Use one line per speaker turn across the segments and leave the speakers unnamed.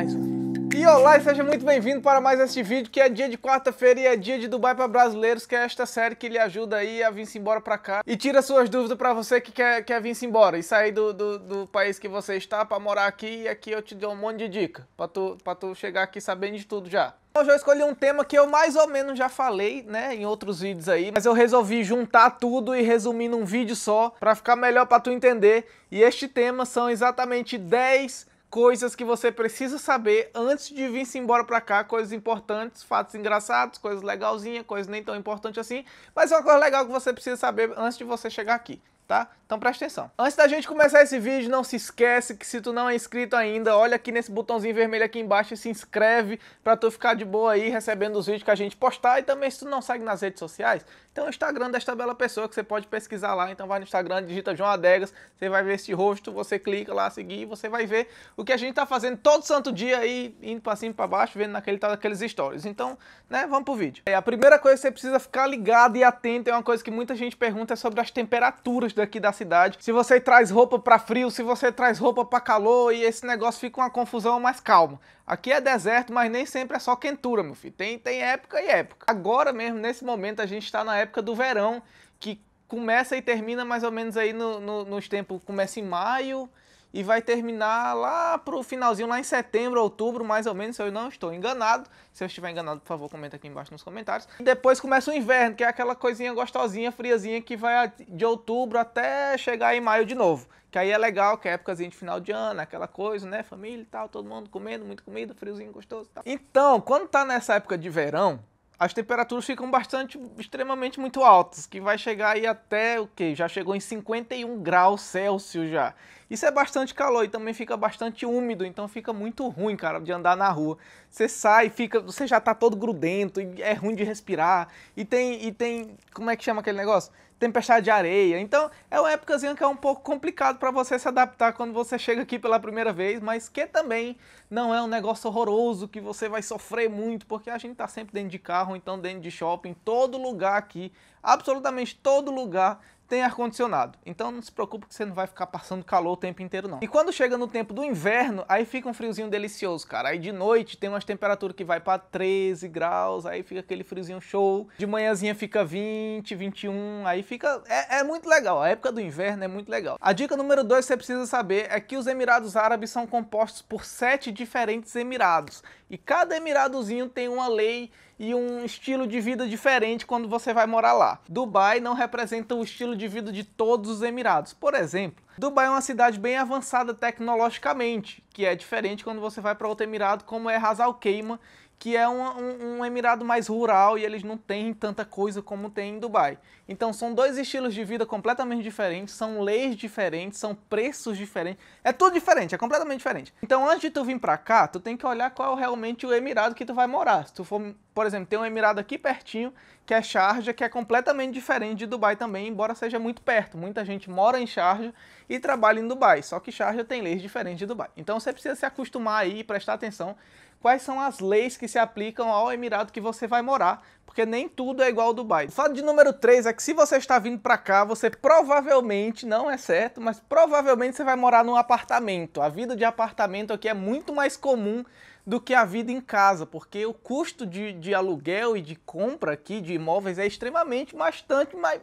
mais um. E olá e seja muito bem-vindo para mais este vídeo que é dia de quarta-feira e é dia de Dubai para brasileiros, que é esta série que lhe ajuda aí a vir-se embora para cá e tira suas dúvidas para você que quer, quer vir-se embora e sair do, do, do, país que você está para morar aqui e aqui eu te dou um monte de dica para tu, tu chegar aqui sabendo de tudo já. Eu eu escolhi um tema que eu mais ou menos já falei, né, em outros vídeos aí, mas eu resolvi juntar tudo e resumir num vídeo só para ficar melhor para tu entender. E este tema são exatamente 10 coisas que você precisa saber antes de vir-se embora pra cá, coisas importantes, fatos engraçados, coisas legalzinhas, coisas nem tão importantes assim, mas é uma coisa legal que você precisa saber antes de você chegar aqui, tá? Então presta atenção. Antes da gente começar esse vídeo, não se esquece que se tu não é inscrito ainda, olha aqui nesse botãozinho vermelho aqui embaixo e se inscreve para tu ficar de boa aí recebendo os vídeos que a gente postar e também se tu não segue nas redes sociais, tem o Instagram desta bela pessoa que você pode pesquisar lá, então vai no Instagram, digita João Adegas, você vai ver esse rosto, você clica lá, seguir e você vai ver o que a gente tá fazendo todo santo dia aí, indo para cima e para baixo, vendo naquele tal daqueles stories. Então, né, vamos pro vídeo. É, a primeira coisa que você precisa ficar ligado e atento é uma coisa que muita gente pergunta é sobre as temperaturas daqui da cidade. Se você traz roupa para frio, se você traz roupa para calor e esse negócio fica uma confusão mais calma. Aqui é deserto, mas nem sempre é só quentura, meu filho. Tem, tem época e época. Agora mesmo, nesse momento, a gente está na época do verão, que começa e termina mais ou menos aí no, no, nos tempos. Começa em maio e vai terminar lá pro finalzinho, lá em setembro, outubro, mais ou menos, se eu não estou enganado. Se eu estiver enganado, por favor, comenta aqui embaixo nos comentários. E depois começa o inverno, que é aquela coisinha gostosinha, friazinha, que vai de outubro até chegar em maio de novo. Que aí é legal, que é épocazinha de final de ano, aquela coisa, né? Família e tal, todo mundo comendo, muita comida, friozinho gostoso e tal. Então, quando tá nessa época de verão, as temperaturas ficam bastante, extremamente muito altas, que vai chegar aí até o que? Já chegou em 51 graus Celsius já. Isso é bastante calor e também fica bastante úmido, então fica muito ruim, cara, de andar na rua. Você sai, fica, você já tá todo grudento, é ruim de respirar, e tem, e tem, como é que chama aquele negócio? tempestade de areia. Então é uma épocazinha que é um pouco complicado para você se adaptar quando você chega aqui pela primeira vez, mas que também não é um negócio horroroso que você vai sofrer muito, porque a gente está sempre dentro de carro, então dentro de shopping, todo lugar aqui, absolutamente todo lugar tem ar-condicionado. Então não se preocupe que você não vai ficar passando calor o tempo inteiro não. E quando chega no tempo do inverno, aí fica um friozinho delicioso, cara. Aí de noite tem umas temperaturas que vai para 13 graus, aí fica aquele friozinho show. De manhãzinha fica 20, 21, aí fica... É, é muito legal, a época do inverno é muito legal. A dica número 2 que você precisa saber é que os Emirados Árabes são compostos por sete diferentes Emirados. E cada emiradozinho tem uma lei e um estilo de vida diferente quando você vai morar lá. Dubai não representa o estilo de vida de todos os emirados. Por exemplo, Dubai é uma cidade bem avançada tecnologicamente, que é diferente quando você vai para outro emirado como é Ras Al Khaimah, que é um, um, um, emirado mais rural e eles não têm tanta coisa como tem em Dubai. Então são dois estilos de vida completamente diferentes, são leis diferentes, são preços diferentes, é tudo diferente, é completamente diferente. Então antes de tu vir pra cá, tu tem que olhar qual é realmente o emirado que tu vai morar. Se tu for, por exemplo, tem um emirado aqui pertinho, que é Sharjah, que é completamente diferente de Dubai também, embora seja muito perto. Muita gente mora em Sharjah e trabalha em Dubai, só que Sharjah tem leis diferentes de Dubai. Então você precisa se acostumar aí e prestar atenção quais são as leis que se aplicam ao emirado que você vai morar, porque nem tudo é igual ao Dubai. O fato de número 3 é que se você está vindo para cá, você provavelmente, não é certo, mas provavelmente você vai morar num apartamento. A vida de apartamento aqui é muito mais comum do que a vida em casa, porque o custo de, de aluguel e de compra aqui de imóveis é extremamente bastante, mas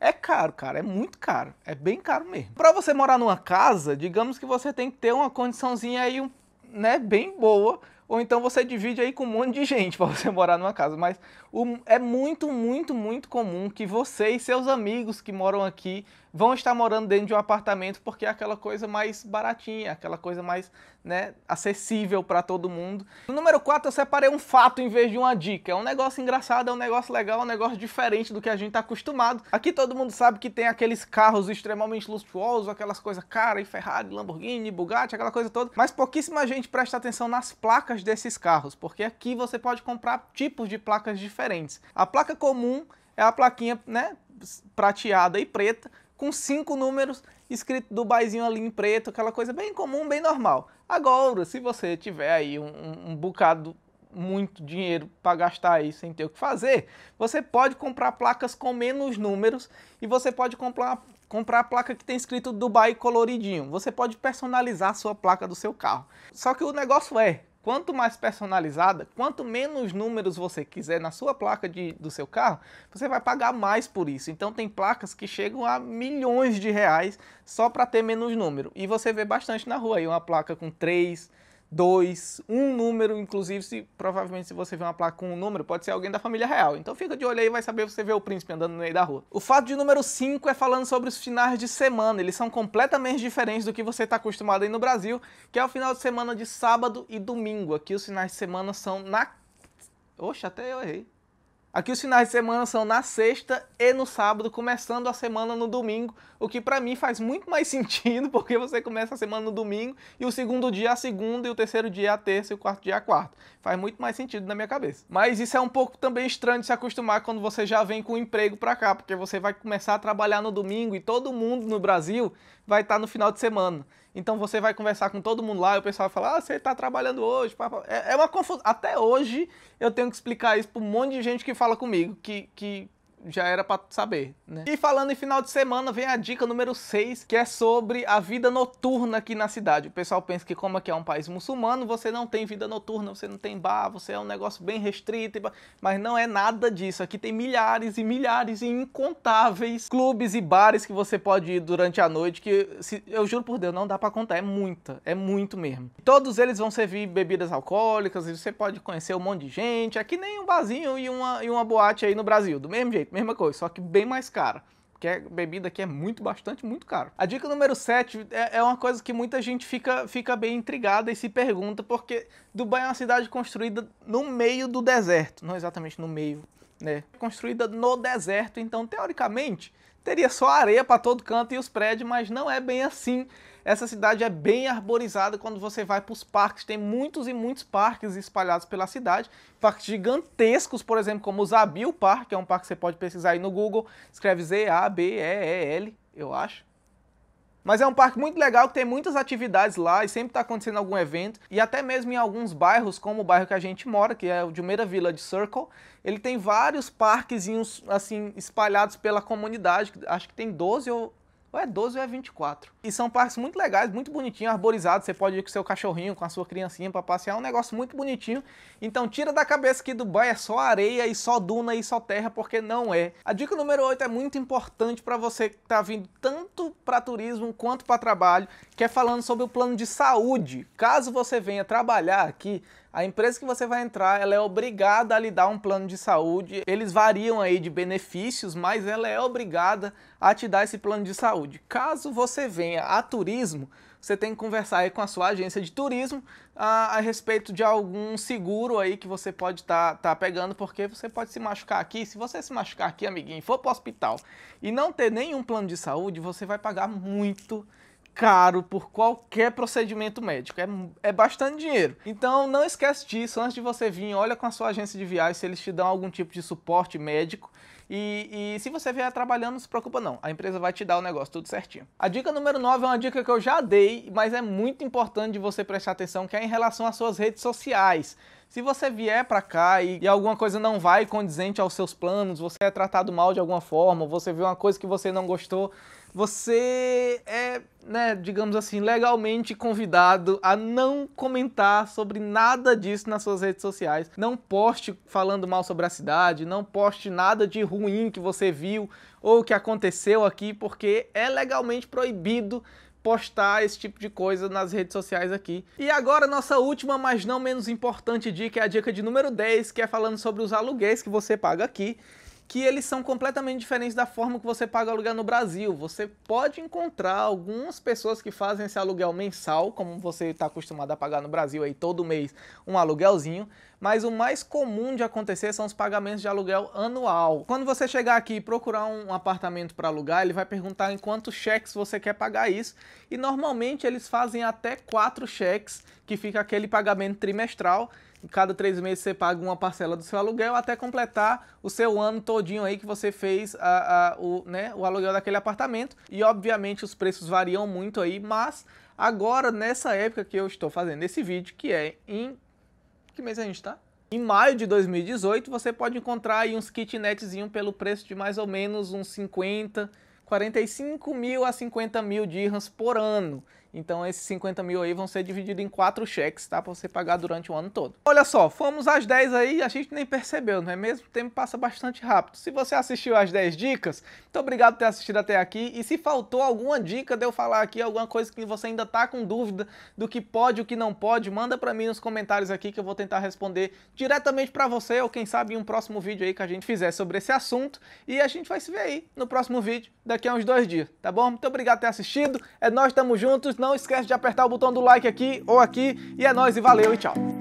é caro, cara, é muito caro, é bem caro mesmo. Para você morar numa casa, digamos que você tem que ter uma condiçãozinha aí, né, bem boa, ou então você divide aí com um monte de gente para você morar numa casa. Mas o, é muito, muito, muito comum que você e seus amigos que moram aqui vão estar morando dentro de um apartamento porque é aquela coisa mais baratinha, aquela coisa mais né, acessível para todo mundo. No número 4, eu separei um fato em vez de uma dica. É um negócio engraçado, é um negócio legal, é um negócio diferente do que a gente está acostumado. Aqui todo mundo sabe que tem aqueles carros extremamente luxuosos, aquelas coisas caras, e Ferrari, Lamborghini, Bugatti, aquela coisa toda, mas pouquíssima gente presta atenção nas placas desses carros, porque aqui você pode comprar tipos de placas diferentes. A placa comum é a plaquinha, né, prateada e preta, com cinco números escrito do baizinho ali em preto, aquela coisa bem comum, bem normal. Agora, se você tiver aí um, um bocado muito dinheiro para gastar aí sem ter o que fazer, você pode comprar placas com menos números e você pode comprar comprar a placa que tem escrito Dubai coloridinho. Você pode personalizar a sua placa do seu carro. Só que o negócio é, Quanto mais personalizada, quanto menos números você quiser na sua placa de, do seu carro, você vai pagar mais por isso. Então tem placas que chegam a milhões de reais só para ter menos número. E você vê bastante na rua aí uma placa com três dois, um número, inclusive, se, provavelmente se você vê uma placa com um número, pode ser alguém da família real. Então fica de olho aí, vai saber você vê o príncipe andando no meio da rua. O fato de número 5 é falando sobre os finais de semana. Eles são completamente diferentes do que você está acostumado aí no Brasil, que é o final de semana de sábado e domingo. Aqui os finais de semana são na... Oxe, até eu errei. Aqui os finais de semana são na sexta e no sábado, começando a semana no domingo, o que para mim faz muito mais sentido, porque você começa a semana no domingo e o segundo dia a segunda e o terceiro dia a terça e o quarto dia a quarta. Faz muito mais sentido na minha cabeça. Mas isso é um pouco também estranho de se acostumar quando você já vem com um emprego para cá, porque você vai começar a trabalhar no domingo e todo mundo no Brasil vai estar tá no final de semana. Então você vai conversar com todo mundo lá e o pessoal vai falar: ah, você está trabalhando hoje. É, é, uma confusão. Até hoje eu tenho que explicar isso para um monte de gente que fala comigo, que, que já era para saber, né? E falando em final de semana, vem a dica número 6, que é sobre a vida noturna aqui na cidade. O pessoal pensa que como aqui é um país muçulmano, você não tem vida noturna, você não tem bar, você é um negócio bem restrito, mas não é nada disso. Aqui tem milhares e milhares e incontáveis clubes e bares que você pode ir durante a noite que se, eu juro por Deus, não dá para contar, é muita, é muito mesmo. Todos eles vão servir bebidas alcoólicas e você pode conhecer um monte de gente. Aqui nem um barzinho e uma, e uma boate aí no Brasil, do mesmo jeito mesma coisa, só que bem mais cara. Porque a bebida aqui é muito, bastante, muito caro. A dica número 7 é, é uma coisa que muita gente fica, fica bem intrigada e se pergunta, porque Dubai é uma cidade construída no meio do deserto. Não exatamente no meio, né? Construída no deserto, então, teoricamente, teria só areia para todo canto e os prédios, mas não é bem assim. Essa cidade é bem arborizada quando você vai para os parques, tem muitos e muitos parques espalhados pela cidade, parques gigantescos, por exemplo, como o Zabil Park, que é um parque que você pode pesquisar aí no Google, escreve Z A B E E L, eu acho. Mas é um parque muito legal que tem muitas atividades lá e sempre está acontecendo algum evento. E até mesmo em alguns bairros, como o bairro que a gente mora, que é o Jumeirah Village Circle, ele tem vários parquezinhos assim espalhados pela comunidade. Acho que tem 12 ou ou é 12 ou é 24. E são parques muito legais, muito bonitinhos arborizados Você pode ir com seu cachorrinho, com a sua criancinha para passear, é um negócio muito bonitinho. Então tira da cabeça que Dubai é só areia e só duna e só terra, porque não é. A dica número 8 é muito importante para você que tá vindo tanto para turismo quanto para trabalho, que é falando sobre o plano de saúde. Caso você venha trabalhar aqui, a empresa que você vai entrar, ela é obrigada a lhe dar um plano de saúde. Eles variam aí de benefícios, mas ela é obrigada a te dar esse plano de saúde. Caso você venha a turismo, você tem que conversar aí com a sua agência de turismo a, a respeito de algum seguro aí que você pode estar tá, tá pegando, porque você pode se machucar aqui. Se você se machucar aqui, amiguinho, for para o hospital e não ter nenhum plano de saúde, você vai pagar muito caro por qualquer procedimento médico. É, é bastante dinheiro. Então não esquece disso antes de você vir. Olha com a sua agência de viagem se eles te dão algum tipo de suporte médico. E, e se você vier trabalhando, não se preocupa não. A empresa vai te dar o negócio tudo certinho. A dica número 9 é uma dica que eu já dei, mas é muito importante de você prestar atenção, que é em relação às suas redes sociais. Se você vier para cá e, e, alguma coisa não vai condizente aos seus planos, você é tratado mal de alguma forma, você vê uma coisa que você não gostou, você é, né, digamos assim, legalmente convidado a não comentar sobre nada disso nas suas redes sociais. Não poste falando mal sobre a cidade, não poste nada de ruim que você viu ou que aconteceu aqui, porque é legalmente proibido postar esse tipo de coisa nas redes sociais aqui. E agora nossa última, mas não menos importante dica é a dica de número 10, que é falando sobre os aluguéis que você paga aqui que eles são completamente diferentes da forma que você paga aluguel no Brasil. Você pode encontrar algumas pessoas que fazem esse aluguel mensal, como você está acostumado a pagar no Brasil aí todo mês, um aluguelzinho, mas o mais comum de acontecer são os pagamentos de aluguel anual. Quando você chegar aqui e procurar um apartamento para alugar, ele vai perguntar em quantos cheques você quer pagar isso, e normalmente eles fazem até quatro cheques, que fica aquele pagamento trimestral, cada três meses você paga uma parcela do seu aluguel até completar o seu ano todinho aí que você fez a, a, o, né, o aluguel daquele apartamento. E obviamente os preços variam muito aí, mas agora nessa época que eu estou fazendo esse vídeo, que é em... Que mês a gente está Em maio de 2018 você pode encontrar aí uns kitnetzinho pelo preço de mais ou menos uns 50, 45 mil a 50 mil dirhams por ano. Então esses 50 mil aí vão ser divididos em quatro cheques, tá? Pra você pagar durante o ano todo. Olha só, fomos às 10 aí a gente nem percebeu, não é mesmo? O tempo passa bastante rápido. Se você assistiu às 10 dicas, muito obrigado por ter assistido até aqui. E se faltou alguma dica de eu falar aqui, alguma coisa que você ainda tá com dúvida do que pode, o que não pode, manda pra mim nos comentários aqui que eu vou tentar responder diretamente pra você ou quem sabe em um próximo vídeo aí que a gente fizer sobre esse assunto. E a gente vai se ver aí no próximo vídeo daqui a uns dois dias, tá bom? Muito obrigado por ter assistido. É nós, tamo juntos não esquece de apertar o botão do like aqui ou aqui. E é nóis e valeu e tchau.